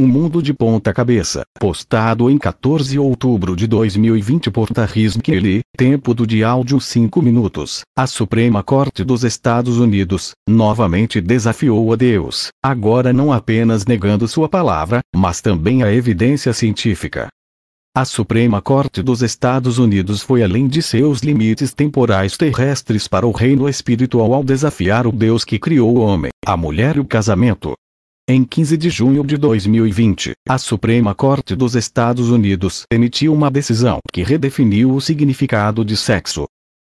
Um mundo de ponta cabeça, postado em 14 de outubro de 2020 por Tarris Kelly, tempo do de áudio 5 minutos. A Suprema Corte dos Estados Unidos, novamente desafiou a Deus, agora não apenas negando sua palavra, mas também a evidência científica. A Suprema Corte dos Estados Unidos foi além de seus limites temporais terrestres para o reino espiritual ao desafiar o Deus que criou o homem, a mulher e o casamento. Em 15 de junho de 2020, a Suprema Corte dos Estados Unidos emitiu uma decisão que redefiniu o significado de sexo.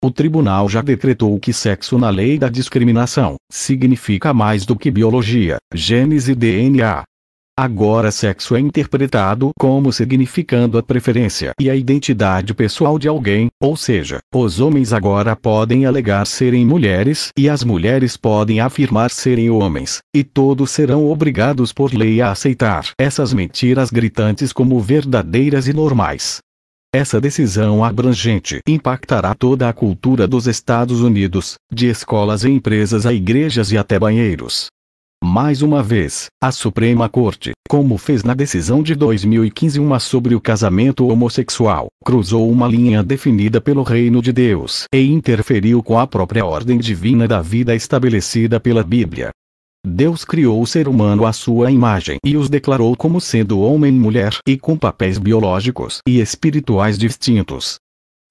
O tribunal já decretou que sexo na lei da discriminação significa mais do que biologia, gênese e DNA, Agora sexo é interpretado como significando a preferência e a identidade pessoal de alguém, ou seja, os homens agora podem alegar serem mulheres e as mulheres podem afirmar serem homens, e todos serão obrigados por lei a aceitar essas mentiras gritantes como verdadeiras e normais. Essa decisão abrangente impactará toda a cultura dos Estados Unidos, de escolas e empresas a igrejas e até banheiros. Mais uma vez, a Suprema Corte, como fez na decisão de 2015 uma sobre o casamento homossexual, cruzou uma linha definida pelo reino de Deus e interferiu com a própria ordem divina da vida estabelecida pela Bíblia. Deus criou o ser humano à sua imagem e os declarou como sendo homem e mulher e com papéis biológicos e espirituais distintos.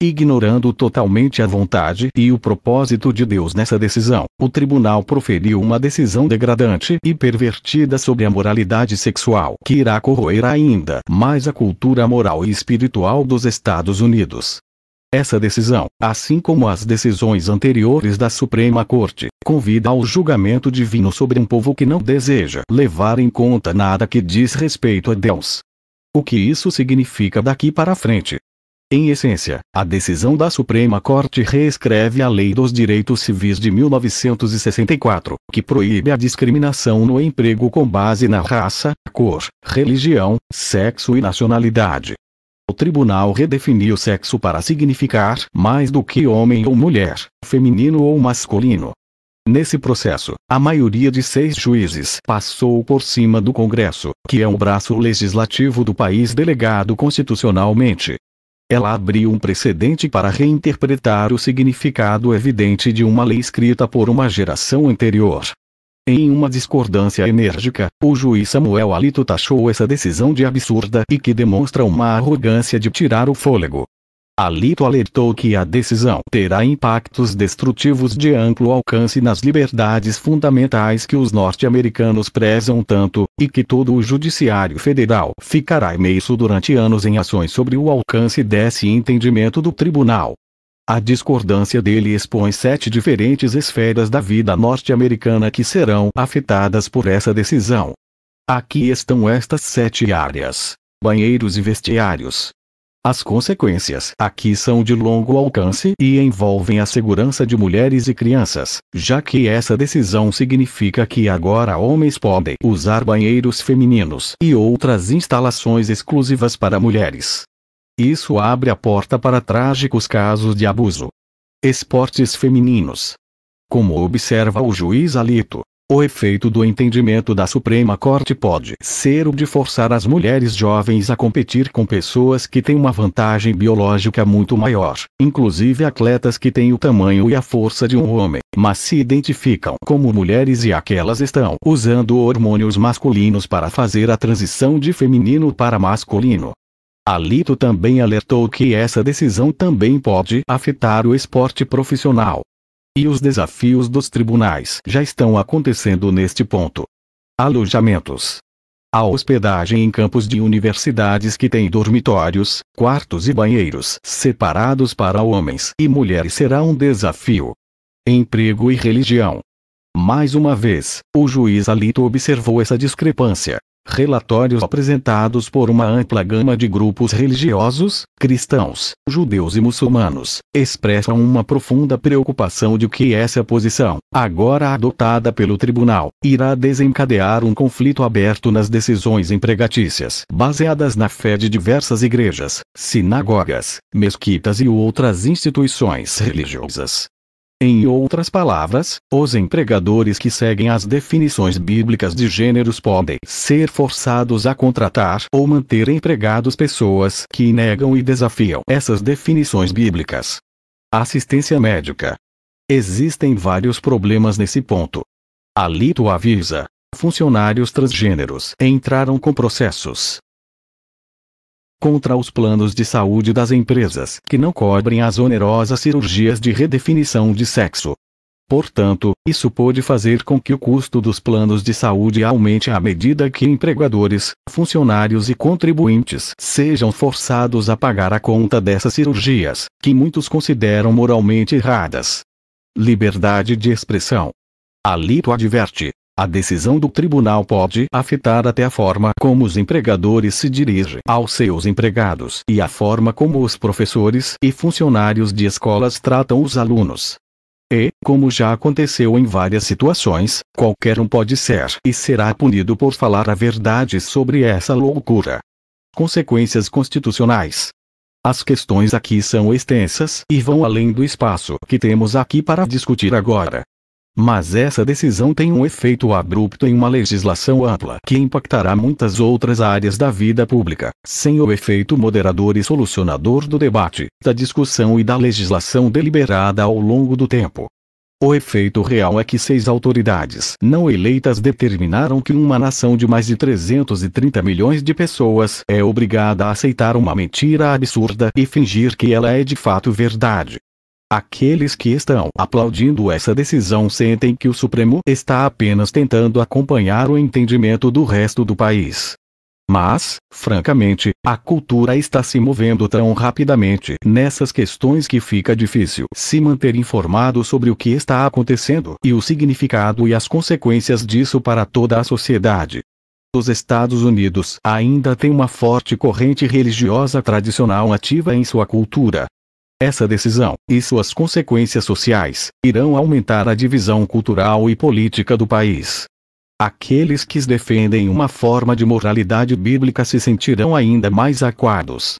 Ignorando totalmente a vontade e o propósito de Deus nessa decisão, o tribunal proferiu uma decisão degradante e pervertida sobre a moralidade sexual que irá corroer ainda mais a cultura moral e espiritual dos Estados Unidos. Essa decisão, assim como as decisões anteriores da Suprema Corte, convida ao julgamento divino sobre um povo que não deseja levar em conta nada que diz respeito a Deus. O que isso significa daqui para frente? Em essência, a decisão da Suprema Corte reescreve a Lei dos Direitos Civis de 1964, que proíbe a discriminação no emprego com base na raça, cor, religião, sexo e nacionalidade. O tribunal redefiniu sexo para significar mais do que homem ou mulher, feminino ou masculino. Nesse processo, a maioria de seis juízes passou por cima do Congresso, que é o braço legislativo do país delegado constitucionalmente, ela abriu um precedente para reinterpretar o significado evidente de uma lei escrita por uma geração anterior. Em uma discordância enérgica, o juiz Samuel Alito taxou essa decisão de absurda e que demonstra uma arrogância de tirar o fôlego. Alito alertou que a decisão terá impactos destrutivos de amplo alcance nas liberdades fundamentais que os norte-americanos prezam tanto, e que todo o judiciário federal ficará imerso durante anos em ações sobre o alcance desse entendimento do tribunal. A discordância dele expõe sete diferentes esferas da vida norte-americana que serão afetadas por essa decisão. Aqui estão estas sete áreas: banheiros e vestiários, as consequências aqui são de longo alcance e envolvem a segurança de mulheres e crianças, já que essa decisão significa que agora homens podem usar banheiros femininos e outras instalações exclusivas para mulheres. Isso abre a porta para trágicos casos de abuso. Esportes femininos. Como observa o juiz Alito, o efeito do entendimento da Suprema Corte pode ser o de forçar as mulheres jovens a competir com pessoas que têm uma vantagem biológica muito maior, inclusive atletas que têm o tamanho e a força de um homem, mas se identificam como mulheres e aquelas estão usando hormônios masculinos para fazer a transição de feminino para masculino. Alito também alertou que essa decisão também pode afetar o esporte profissional, e os desafios dos tribunais já estão acontecendo neste ponto. Alojamentos. A hospedagem em campos de universidades que têm dormitórios, quartos e banheiros separados para homens e mulheres será um desafio. Emprego e religião. Mais uma vez, o juiz Alito observou essa discrepância, Relatórios apresentados por uma ampla gama de grupos religiosos, cristãos, judeus e muçulmanos, expressam uma profunda preocupação de que é essa posição, agora adotada pelo tribunal, irá desencadear um conflito aberto nas decisões empregatícias baseadas na fé de diversas igrejas, sinagogas, mesquitas e outras instituições religiosas. Em outras palavras, os empregadores que seguem as definições bíblicas de gêneros podem ser forçados a contratar ou manter empregados pessoas que negam e desafiam essas definições bíblicas. Assistência médica. Existem vários problemas nesse ponto. Alito avisa: funcionários transgêneros entraram com processos contra os planos de saúde das empresas que não cobrem as onerosas cirurgias de redefinição de sexo. Portanto, isso pode fazer com que o custo dos planos de saúde aumente à medida que empregadores, funcionários e contribuintes sejam forçados a pagar a conta dessas cirurgias, que muitos consideram moralmente erradas. Liberdade de expressão. Alito adverte: a decisão do tribunal pode afetar até a forma como os empregadores se dirigem aos seus empregados e a forma como os professores e funcionários de escolas tratam os alunos. E, como já aconteceu em várias situações, qualquer um pode ser e será punido por falar a verdade sobre essa loucura. Consequências constitucionais. As questões aqui são extensas e vão além do espaço que temos aqui para discutir agora. Mas essa decisão tem um efeito abrupto em uma legislação ampla que impactará muitas outras áreas da vida pública, sem o efeito moderador e solucionador do debate, da discussão e da legislação deliberada ao longo do tempo. O efeito real é que seis autoridades não eleitas determinaram que uma nação de mais de 330 milhões de pessoas é obrigada a aceitar uma mentira absurda e fingir que ela é de fato verdade. Aqueles que estão aplaudindo essa decisão sentem que o Supremo está apenas tentando acompanhar o entendimento do resto do país. Mas, francamente, a cultura está se movendo tão rapidamente nessas questões que fica difícil se manter informado sobre o que está acontecendo e o significado e as consequências disso para toda a sociedade. Os Estados Unidos ainda têm uma forte corrente religiosa tradicional ativa em sua cultura, essa decisão e suas consequências sociais irão aumentar a divisão cultural e política do país. Aqueles que defendem uma forma de moralidade bíblica se sentirão ainda mais aquados.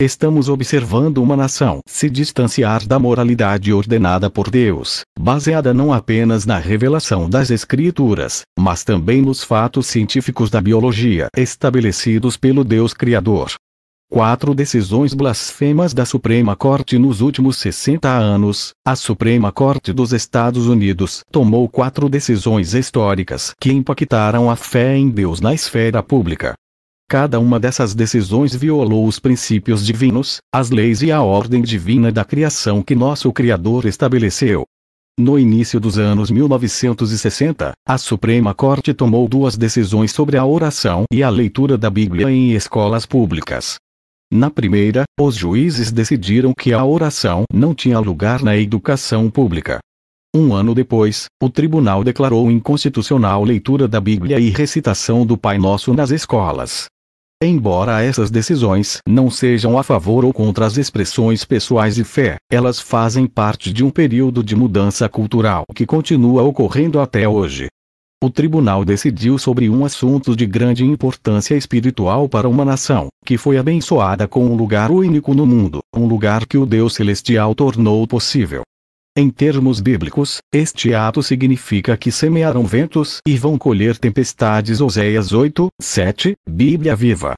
Estamos observando uma nação se distanciar da moralidade ordenada por Deus, baseada não apenas na revelação das Escrituras, mas também nos fatos científicos da biologia estabelecidos pelo Deus Criador quatro decisões blasfemas da Suprema Corte nos últimos 60 anos, a Suprema Corte dos Estados Unidos tomou quatro decisões históricas que impactaram a fé em Deus na esfera pública. Cada uma dessas decisões violou os princípios divinos, as leis e a ordem divina da criação que nosso Criador estabeleceu. No início dos anos 1960, a Suprema Corte tomou duas decisões sobre a oração e a leitura da Bíblia em escolas públicas. Na primeira, os juízes decidiram que a oração não tinha lugar na educação pública. Um ano depois, o tribunal declarou inconstitucional leitura da Bíblia e recitação do Pai Nosso nas escolas. Embora essas decisões não sejam a favor ou contra as expressões pessoais de fé, elas fazem parte de um período de mudança cultural que continua ocorrendo até hoje. O tribunal decidiu sobre um assunto de grande importância espiritual para uma nação, que foi abençoada com um lugar único no mundo, um lugar que o Deus Celestial tornou possível. Em termos bíblicos, este ato significa que semearam ventos e vão colher tempestades. Oséias 8, 7, Bíblia Viva.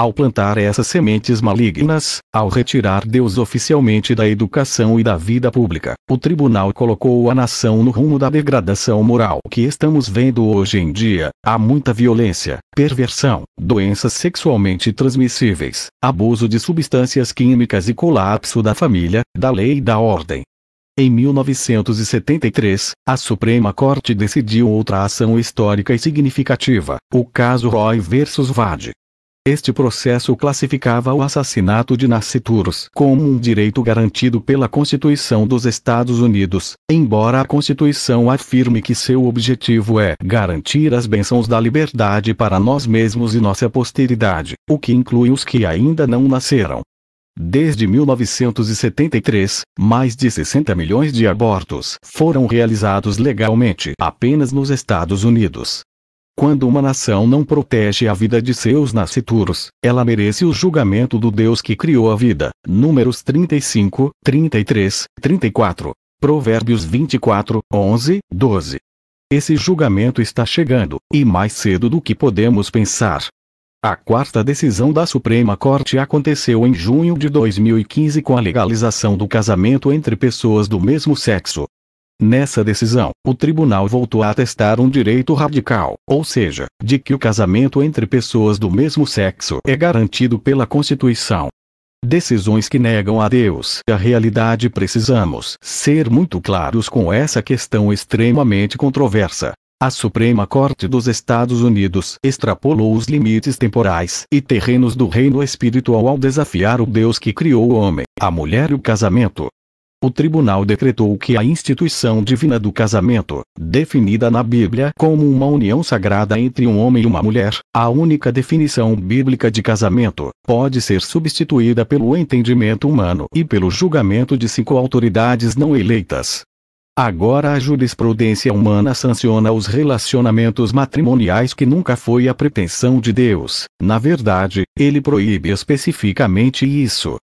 Ao plantar essas sementes malignas, ao retirar Deus oficialmente da educação e da vida pública, o tribunal colocou a nação no rumo da degradação moral que estamos vendo hoje em dia. Há muita violência, perversão, doenças sexualmente transmissíveis, abuso de substâncias químicas e colapso da família, da lei e da ordem. Em 1973, a Suprema Corte decidiu outra ação histórica e significativa, o caso Roy versus Wade. Este processo classificava o assassinato de nascituros como um direito garantido pela Constituição dos Estados Unidos, embora a Constituição afirme que seu objetivo é garantir as bênçãos da liberdade para nós mesmos e nossa posteridade, o que inclui os que ainda não nasceram. Desde 1973, mais de 60 milhões de abortos foram realizados legalmente apenas nos Estados Unidos. Quando uma nação não protege a vida de seus nascituros, ela merece o julgamento do Deus que criou a vida. Números 35, 33, 34. Provérbios 24, 11, 12. Esse julgamento está chegando, e mais cedo do que podemos pensar. A quarta decisão da Suprema Corte aconteceu em junho de 2015 com a legalização do casamento entre pessoas do mesmo sexo. Nessa decisão, o tribunal voltou a atestar um direito radical, ou seja, de que o casamento entre pessoas do mesmo sexo é garantido pela Constituição. Decisões que negam a Deus a realidade precisamos ser muito claros com essa questão extremamente controversa. A Suprema Corte dos Estados Unidos extrapolou os limites temporais e terrenos do reino espiritual ao desafiar o Deus que criou o homem, a mulher e o casamento, o tribunal decretou que a instituição divina do casamento, definida na Bíblia como uma união sagrada entre um homem e uma mulher, a única definição bíblica de casamento, pode ser substituída pelo entendimento humano e pelo julgamento de cinco autoridades não eleitas. Agora a jurisprudência humana sanciona os relacionamentos matrimoniais que nunca foi a pretensão de Deus. Na verdade, ele proíbe especificamente isso,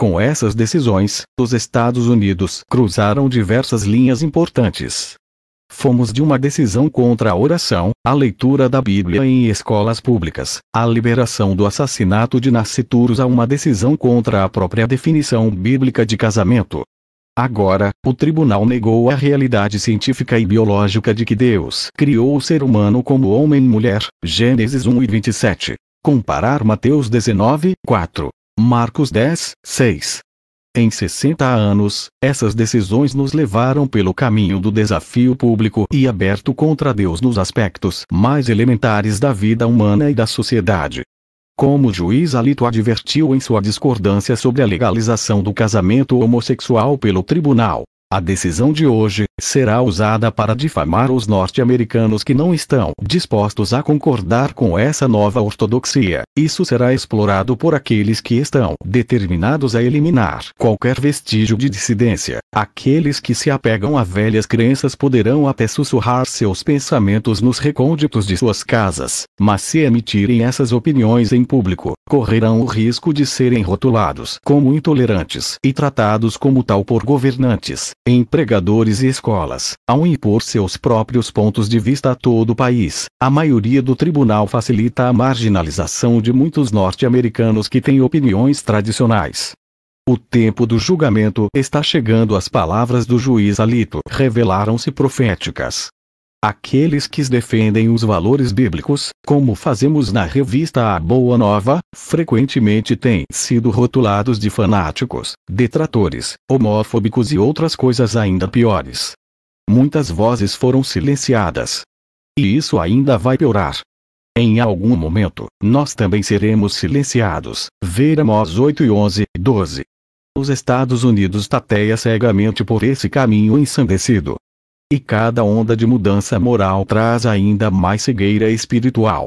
com essas decisões, os Estados Unidos cruzaram diversas linhas importantes. Fomos de uma decisão contra a oração, a leitura da Bíblia em escolas públicas, a liberação do assassinato de nascituros a uma decisão contra a própria definição bíblica de casamento. Agora, o tribunal negou a realidade científica e biológica de que Deus criou o ser humano como homem e mulher, Gênesis 1 e 27. Comparar Mateus 19, 4 Marcos 10, 6. Em 60 anos, essas decisões nos levaram pelo caminho do desafio público e aberto contra Deus nos aspectos mais elementares da vida humana e da sociedade. Como o juiz Alito advertiu em sua discordância sobre a legalização do casamento homossexual pelo tribunal, a decisão de hoje, será usada para difamar os norte-americanos que não estão dispostos a concordar com essa nova ortodoxia. Isso será explorado por aqueles que estão determinados a eliminar qualquer vestígio de dissidência. Aqueles que se apegam a velhas crenças poderão até sussurrar seus pensamentos nos recônditos de suas casas, mas se emitirem essas opiniões em público, correrão o risco de serem rotulados como intolerantes e tratados como tal por governantes, empregadores e escolares escolas, ao impor seus próprios pontos de vista a todo o país, a maioria do tribunal facilita a marginalização de muitos norte-americanos que têm opiniões tradicionais. O tempo do julgamento está chegando. As palavras do juiz Alito revelaram-se proféticas. Aqueles que defendem os valores bíblicos, como fazemos na revista A Boa Nova, frequentemente têm sido rotulados de fanáticos, detratores, homofóbicos e outras coisas ainda piores. Muitas vozes foram silenciadas. E isso ainda vai piorar. Em algum momento, nós também seremos silenciados. Veremos 8 e 11, 12. Os Estados Unidos tateia cegamente por esse caminho ensandecido, e cada onda de mudança moral traz ainda mais cegueira espiritual.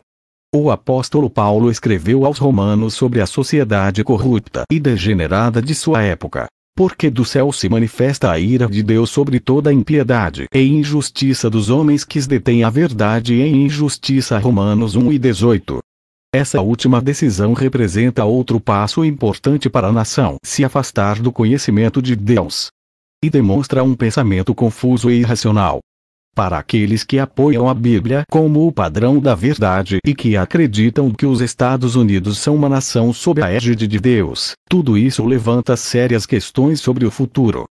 O apóstolo Paulo escreveu aos Romanos sobre a sociedade corrupta e degenerada de sua época. Porque do céu se manifesta a ira de Deus sobre toda a impiedade e injustiça dos homens que detêm a verdade em injustiça. Romanos 1 e 18. Essa última decisão representa outro passo importante para a nação se afastar do conhecimento de Deus e demonstra um pensamento confuso e irracional. Para aqueles que apoiam a Bíblia como o padrão da verdade e que acreditam que os Estados Unidos são uma nação sob a égide de Deus, tudo isso levanta sérias questões sobre o futuro.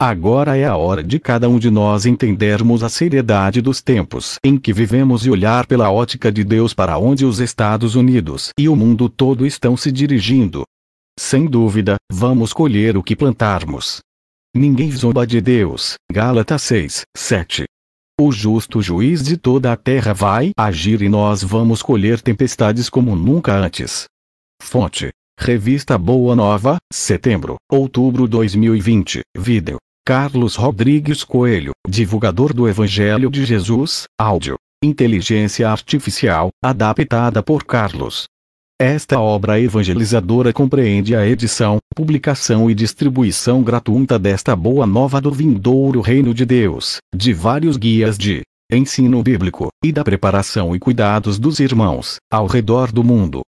Agora é a hora de cada um de nós entendermos a seriedade dos tempos em que vivemos e olhar pela ótica de Deus para onde os Estados Unidos e o mundo todo estão se dirigindo. Sem dúvida, vamos colher o que plantarmos. Ninguém zomba de Deus. Gálatas 6, 7. O justo juiz de toda a terra vai agir e nós vamos colher tempestades como nunca antes. Fonte: Revista Boa Nova, setembro, outubro 2020. Vídeo: Carlos Rodrigues Coelho, divulgador do Evangelho de Jesus. Áudio: Inteligência Artificial, adaptada por Carlos esta obra evangelizadora compreende a edição, publicação e distribuição gratuita desta Boa Nova do Vindouro Reino de Deus, de vários guias de ensino bíblico e da preparação e cuidados dos irmãos ao redor do mundo.